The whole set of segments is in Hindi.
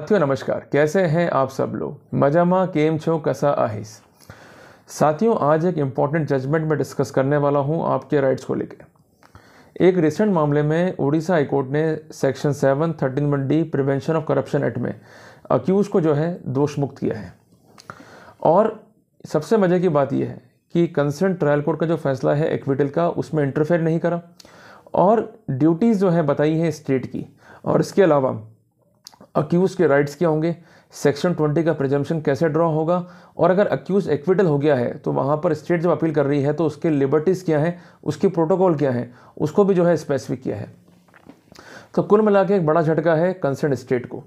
साथियों नमस्कार कैसे हैं आप सब लोग मजामा केम छो कसा आहिस साथियों आज एक इम्पॉर्टेंट जजमेंट में डिस्कस करने वाला हूं आपके राइट्स को लेकर एक रिसेंट मामले में उड़ीसा हाईकोर्ट ने section seven thirteen one D prevention of corruption act में अक्यूज़ को जो है दोष मुक्त किया है और सबसे मज़े की बात यह है कि कंसर्न ट्रायल कोर्ट का जो फैसला है एक्विटल का उसमें इंटरफेयर नहीं करा और ड्यूटीज़ जो है बताई है स्टेट की और इसके अलावा अक्यूज़ के राइट्स क्या होंगे सेक्शन ट्वेंटी का प्रिजम्पन कैसे ड्रॉ होगा और अगर अक्यूज़ एक्विटल हो गया है तो वहाँ पर स्टेट जब अपील कर रही है तो उसके लिबर्टीज़ क्या हैं उसके प्रोटोकॉल क्या हैं उसको भी जो है स्पेसिफिक किया है तो कुल मिला के एक बड़ा झटका है कंसर्न स्टेट को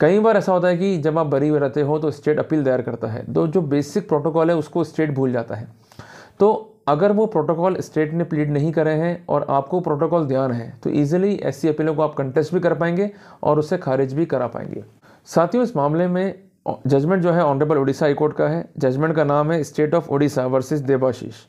कई बार ऐसा होता है कि जब आप बरी हुए रहते हो तो स्टेट अपील दायर करता है तो जो बेसिक प्रोटोकॉल है उसको स्टेट भूल जाता है तो अगर वो प्रोटोकॉल स्टेट ने प्लीड नहीं करे हैं और आपको प्रोटोकॉल ध्यान है तो ईजिली ऐसी अपीलों को आप कंटेस्ट भी कर पाएंगे और उसे खारिज भी करा पाएंगे साथियों इस मामले में जजमेंट जो है ऑनरेबल उड़ीसा हाईकोर्ट का है जजमेंट का नाम है state of Orissa versus Debashish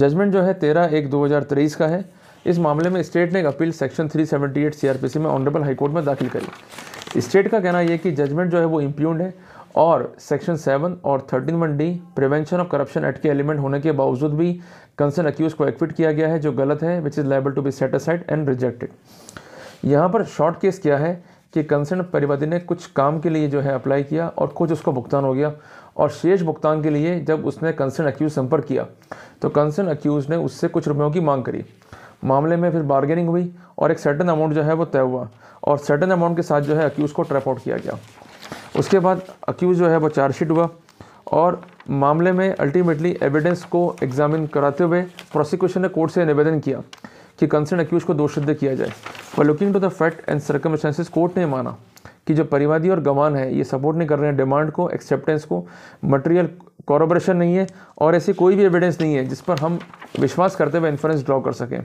judgment जो है तेरह एक तेईस का है इस मामले में स्टेट ने एक अपील सेक्शन 378 सीआरपीसी में ऑनरेबल हाईकोर्ट में दाखिल करी स्टेट का कहना यह कि जजमेंट जो है वो इम्प्यून्ड है और सेक्शन सेवन और thirteen one D prevention of corruption act के एलिमेंट होने के बावजूद भी कंसर्न अक्यूज को एक्विट किया गया है जो गलत है which is liable to be set aside and rejected यहाँ पर शॉर्ट केस क्या है कि कंसर्न परिवादी ने कुछ काम के लिए जो है अप्लाई किया और कुछ उसको भुगतान हो गया और शेष भुगतान के लिए जब उसने कंसर्न अक्यूज संपर्क किया तो कंसर्न अक्यूज ने उससे कुछ रुपयों की मांग करी मामले में फिर बार्गेनिंग हुई और एक सर्टन अमाउंट जो है वो तय हुआ और सर्टन अमाउंट के साथ जो है अक्यूज़ को ट्रैप आउट किया गया उसके बाद अक्यूज़ जो है वो चार्जशीट हुआ और मामले में अल्टीमेटली एविडेंस को एग्जामिन कराते हुए प्रोसिक्यूशन ने कोर्ट से निवेदन किया कि कंसर्न अक्यूज़ को दोष सिद्ध किया जाए पर looking to the fact and circumstances court ने माना कि जो परिवादी और गवान है ये सपोर्ट नहीं कर रहे हैं डिमांड को एक्सेप्टेंस को मटेरियल कॉरबरेशन नहीं है और ऐसी कोई भी एविडेंस नहीं है जिस पर हम विश्वास करते हुए इन्फ्रेंस ड्रॉ कर सकें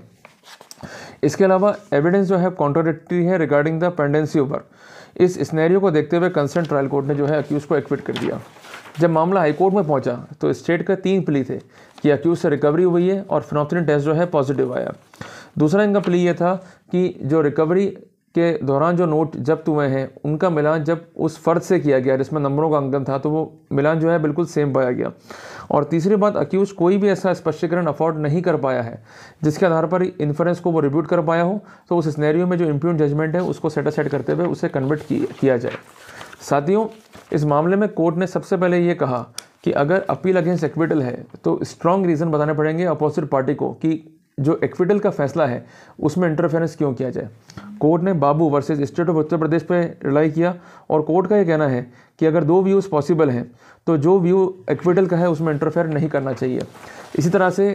इसके अलावा एविडेंस जो है कॉन्ट्रोडिक्टी है रिगार्डिंग द पेंडेंसी ओवर इस स्नैरियो को देखते हुए कंसर्न ट्रायल कोर्ट ने जो है अक्यूज़ को एक्विट कर दिया जब मामला हाईकोर्ट में पहुंचा तो स्टेट का तीन प्ली थे कि अक्यूज़ से रिकवरी हुई है और फिनोपथिन टेस्ट जो है पॉजिटिव आया दूसरा इनका प्ली ये था कि जो रिकवरी के दौरान जो नोट जब्त हुए हैं उनका मिलान जब उस फ़र्द से किया गया जिसमें नंबरों का अंकन था तो वो मिलान जो है बिल्कुल सेम पाया गया और तीसरी बात अक्यूज़ कोई भी ऐसा स्पष्टीकरण अफोर्ड नहीं कर पाया है जिसके आधार पर इन्फ्रेंस को वो रिब्यूट कर पाया हो तो उस स्नैरियो में जो इम्प्यून जजमेंट है उसको सेटिसफाइड करते हुए उसे कन्वर्ट किया जाए साथियों इस मामले में कोर्ट ने सबसे पहले ये कहा कि अगर अपील अगेंस्ट एक्विटल है तो स्ट्रॉन्ग रीज़न बताने पड़ेंगे अपोजिट पार्टी को कि जो एक्विडल का फैसला है उसमें इंटरफेरेंस क्यों किया जाए कोर्ट ने Babu versus state of Uttar Pradesh पर रिलाई किया और कोर्ट का ये कहना है कि अगर दो व्यूज़ पॉसिबल हैं तो जो व्यू एक्विटल का है उसमें इंटरफेयर नहीं करना चाहिए इसी तरह से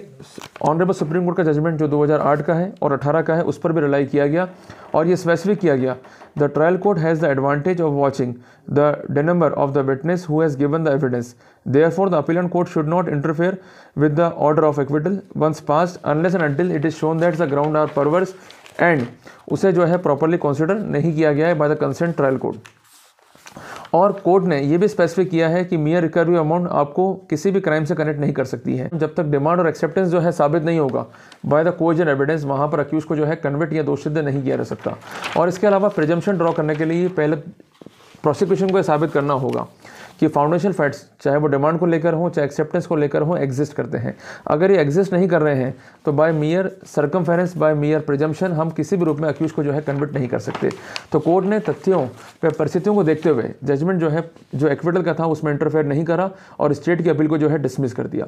ऑनरेबल सुप्रीम कोर्ट का जजमेंट जो 2008 का है और 18 का है उस पर भी रिलाई किया गया और ये स्पेसिफिक किया गया the trial court has the advantage of watching the demeanour of the witness who has given the evidence therefore the appellant court should not interfere with the order of acquittal once passed unless and until it is shown that the ground are perverse and उसे जो है प्रॉपरली कंसिडर नहीं किया गया है by the consent trial court और कोर्ट ने यह भी स्पेसिफिक किया है कि मियर रिकवरी अमाउंट आपको किसी भी क्राइम से कनेक्ट नहीं कर सकती है जब तक डिमांड और एक्सेप्टेंस जो है साबित नहीं होगा by the cause and evidence वहाँ पर अक्यूज़ को जो है कन्वर्ट या दोषिद्ध नहीं किया जा सकता और इसके अलावा प्रिजम्पन ड्रॉ करने के लिए पहले प्रोसिक्यूशन को यह साबित करना होगा कि फाउंडेशन फैट्स चाहे वो डिमांड को लेकर हों चाहे एक्सेप्टेंस को लेकर हों एग्जिस्ट करते हैं अगर ये एग्जिस्ट नहीं कर रहे हैं तो by mere circumference by mere presumption हम किसी भी रूप में अक्यूज़ को जो है कन्वर्ट नहीं कर सकते तो कोर्ट ने तथ्यों पर परिस्थितियों को देखते हुए जजमेंट जो है जो एक्विटल का था उसमें इंटरफेयर नहीं करा और स्टेट की अपील को जो है डिसमिस कर दिया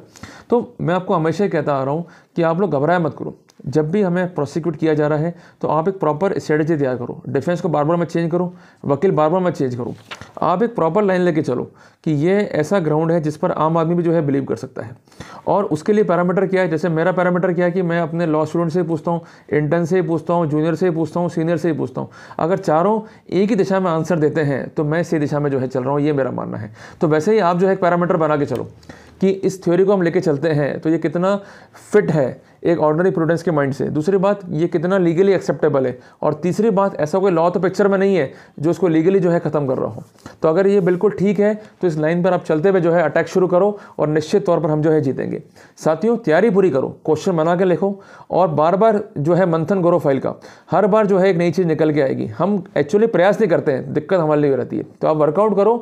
तो मैं आपको हमेशा कहता आ रहा हूँ कि आप लोग घबराया मत करो जब भी हमें प्रोसिक्यूट किया जा रहा है तो आप एक प्रॉपर स्ट्रेटजी तैयार करो डिफेंस को बार बार मत चेंज करो वकील बार बार मत चेंज करो आप एक प्रॉपर लाइन लेके चलो कि ये ऐसा ग्राउंड है जिस पर आम आदमी भी जो है बिलीव कर सकता है और उसके लिए पैरामीटर क्या है जैसे मेरा पैरामीटर क्या है कि मैं अपने लॉ स्टूडेंट से ही पूछता हूँ इंटर्न से ही पूछता हूँ जूनियर से ही पूछता हूँ सीनियर से ही पूछता हूँ अगर चारों एक ही दिशा में आंसर देते हैं तो मैं इसी दिशा में जो है चल रहा हूँ ये मेरा मानना है तो वैसे ही आप जो है एक पैरामीटर बना के चलो कि इस थ्योरी को हम लेके चलते हैं तो ये कितना फिट है एक ऑर्डनरी प्रूडेंस के माइंड से दूसरी बात ये कितना लीगली एक्सेप्टेबल है और तीसरी बात ऐसा कोई लॉ तो पिक्चर में नहीं है जो इसको लीगली जो है ख़त्म कर रहा हो तो अगर ये बिल्कुल ठीक है तो इस लाइन पर आप चलते हुए जो है अटैक शुरू करो और निश्चित तौर पर हम जो है जीतेंगे साथियों तैयारी पूरी करो क्वेश्चन बना के लिखो और बार बार जो है मंथन करो फाइल का हर बार जो है एक नई चीज़ निकल के आएगी हम एक्चुअली प्रयास नहीं करते हैं दिक्कत हमारे लिए रहती है तो आप वर्कआउट करो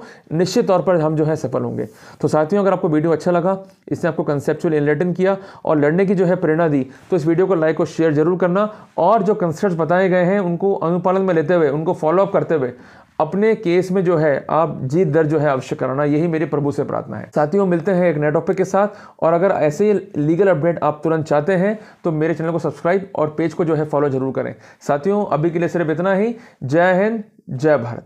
निश्चित तौर पर हम जो है सफल होंगे तो साथियों अगर आपको वीडियो अच्छा लगा इसने आपको कंसेप्चुअल इनलेटन किया और लड़ने की जो है प्रेरणा दी तो इस वीडियो को लाइक और शेयर जरूर करना और जो कंसर्ट बताए गए हैं उनको अनुपालन में लेते हुए उनको फॉलोअप करते हुए अपने केस में जो है आप जीत दर जो है अवश्य कराना यही मेरे प्रभु से प्रार्थना है साथियों मिलते हैं एक नए टॉपिक के साथ और अगर ऐसे ही लीगल अपडेट आप तुरंत चाहते हैं तो मेरे चैनल को सब्सक्राइब और पेज को जो है फॉलो जरूर करें साथियों अभी के लिए सिर्फ इतना ही जय हिंद जय भारत